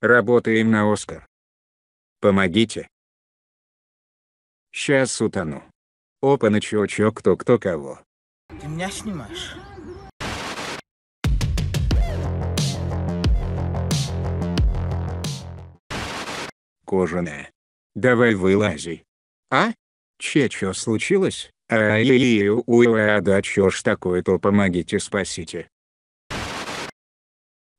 Работаем на Оскар. Помогите. Сейчас утону. Опа, на чувачок, кто кто кого. Ты меня снимаешь? Кожаная. Давай вылази. А? Че, чё случилось? А или уэ, да чё ж такое-то помогите спасите.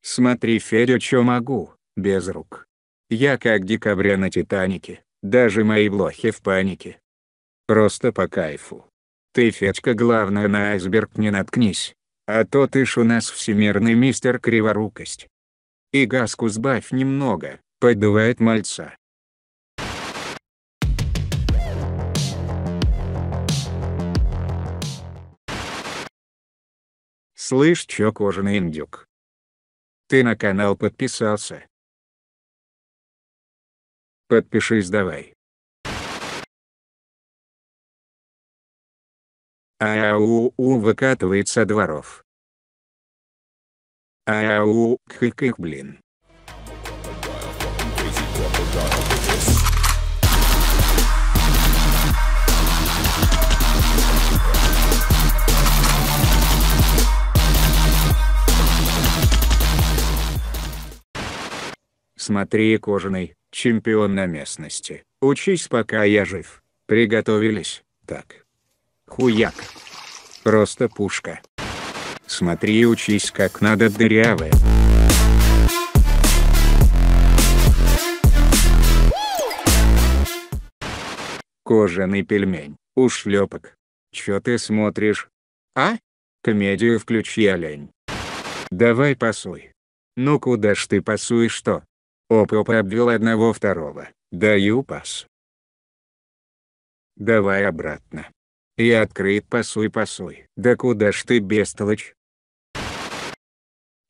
Смотри, Федя, чё могу без рук. Я как декабря на Титанике, даже мои блохи в панике. Просто по кайфу. Ты, Федька, главное на айсберг не наткнись, а то ты ж у нас всемирный мистер криворукость. И газку сбавь немного, поддувает мальца. Слышь, чё кожаный индюк? Ты на канал подписался, Подпишись давай. Ау-у выкатывается дворов. Ау, кх-кх, блин. Смотри, кожаный. Чемпион на местности. Учись, пока я жив. Приготовились. Так. Хуяк. Просто пушка. Смотри и учись как надо дырявая. Кожаный пельмень, ушлепок. Чё ты смотришь? А? Комедию включи, олень. Давай пасуй. Ну куда ж ты пасуешь что? Опоп обвел одного второго. Даю пас. Давай обратно. Я открыт, пасуй, пасуй. Да куда ж ты, бестолочь?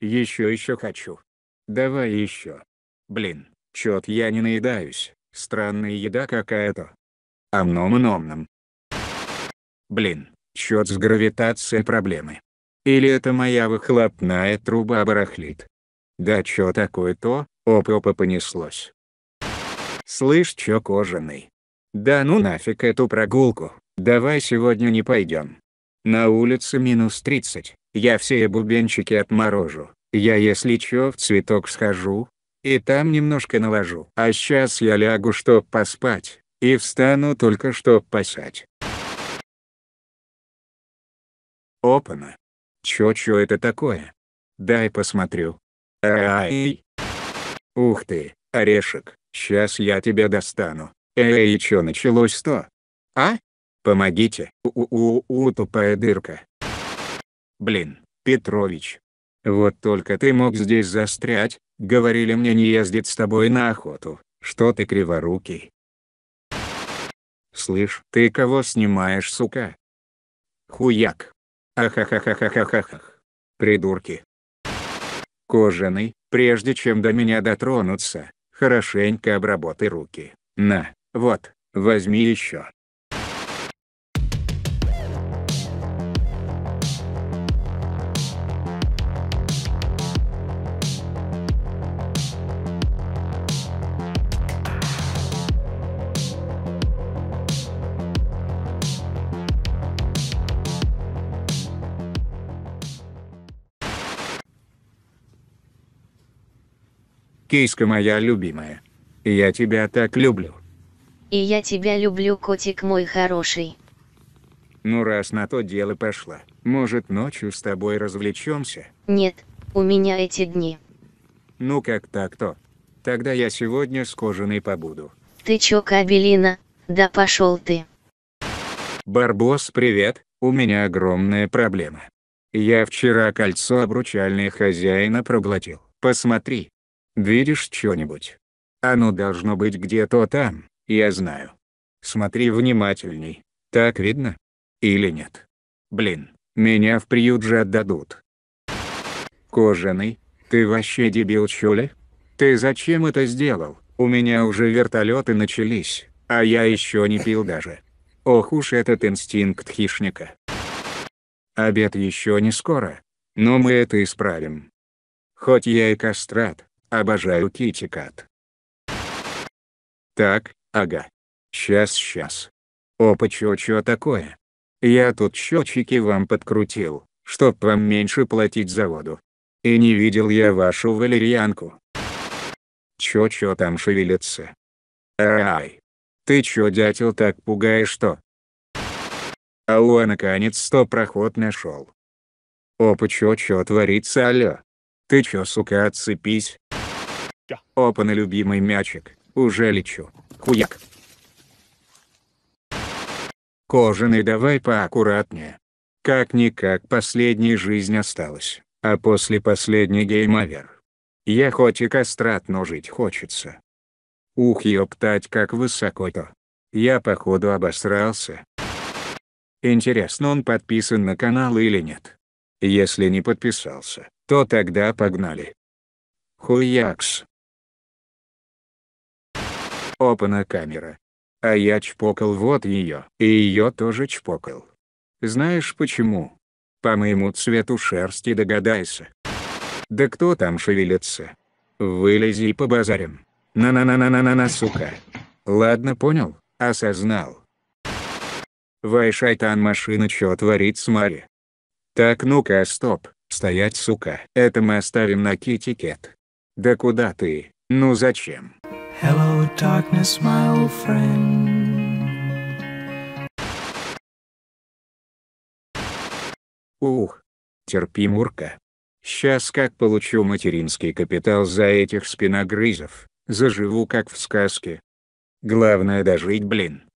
Еще еще хочу. Давай еще. Блин, чет я не наедаюсь, странная еда какая-то. Амном-номном. Блин, чет с гравитацией проблемы. Или это моя выхлопная труба барахлит. Да чё такое-то, опа, понеслось. «Слышь, чё кожаный? Да ну нафиг эту прогулку, давай сегодня не пойдем. На улице минус 30, я все бубенчики отморожу, я если чё в цветок схожу, и там немножко наложу. А сейчас я лягу, чтоб поспать, и встану только чтоб посать». Опана. Чё-чё это такое? Дай посмотрю. Ай! Ух ты, орешек, сейчас я тебя достану. Эй, чё началось-то? А? Помогите, у-у-у, тупая дырка. Блин, Петрович. Вот только ты мог здесь застрять, говорили мне не ездить с тобой на охоту, что ты криворукий. Слышь, ты кого снимаешь, сука? Хуяк. Ахахахахахахах. Придурки. Кожаный, Прежде чем до меня дотронуться, хорошенько обработай руки. На, вот, возьми еще. Киска моя любимая. Я тебя так люблю. И я тебя люблю, котик мой хороший. Ну раз на то дело пошло, может ночью с тобой развлечемся? Нет, у меня эти дни. Ну как так-то? Тогда я сегодня с кожаной побуду. Ты чё, Кабелина? Да пошел ты. Барбос, привет, у меня огромная проблема. Я вчера кольцо обручальное хозяина проглотил. Посмотри, Видишь что-нибудь? Оно должно быть где-то там, я знаю. Смотри внимательней, так видно? Или нет? Блин, меня в приют же отдадут. Кожаный, ты вообще дебил чё ли? Ты зачем это сделал? У меня уже вертолеты начались, а я еще не пил даже. Ох уж этот инстинкт хищника. Обед еще не скоро, но мы это исправим. Хоть я и кастрат, Обожаю китикат. Так, ага. Сейчас, сейчас. Опа, чё, чё такое? Я тут счетчики вам подкрутил, чтоб вам меньше платить за воду. И не видел я вашу валерьянку. Чё-чё там шевелится? Ай. Ты чё, дятел, так пугаешь что? Алло, наконец-то проход нашел. Опа, чё-чё творится, алё? Ты чё, сука, отцепись? Опа на любимый мячик, уже лечу. Хуяк. Кожаный давай поаккуратнее. Как-никак последняя жизнь осталась, а после последний геймовер. Я хоть и кастрат, но жить хочется. Ух ёптать как высоко-то. Я походу обосрался. Интересно он подписан на канал или нет. Если не подписался, то тогда погнали. Хуякс опана камера. А я чпокал вот ее, и ее тоже чпокал. Знаешь почему? По моему цвету шерсти догадайся. Да кто там шевелится? Вылези по базарям. На-на-на-на-на-на-на, сука. Ладно, понял, осознал. Вайшайтан машина чё творит с Мари? Так ну-ка стоп, стоять сука. Это мы оставим на китикет. Да куда ты, ну зачем? Hello, darkness, my old friend. Ух, терпи, Мурка. Сейчас как получу материнский капитал за этих спиногрызов, заживу как в сказке. Главное дожить, блин.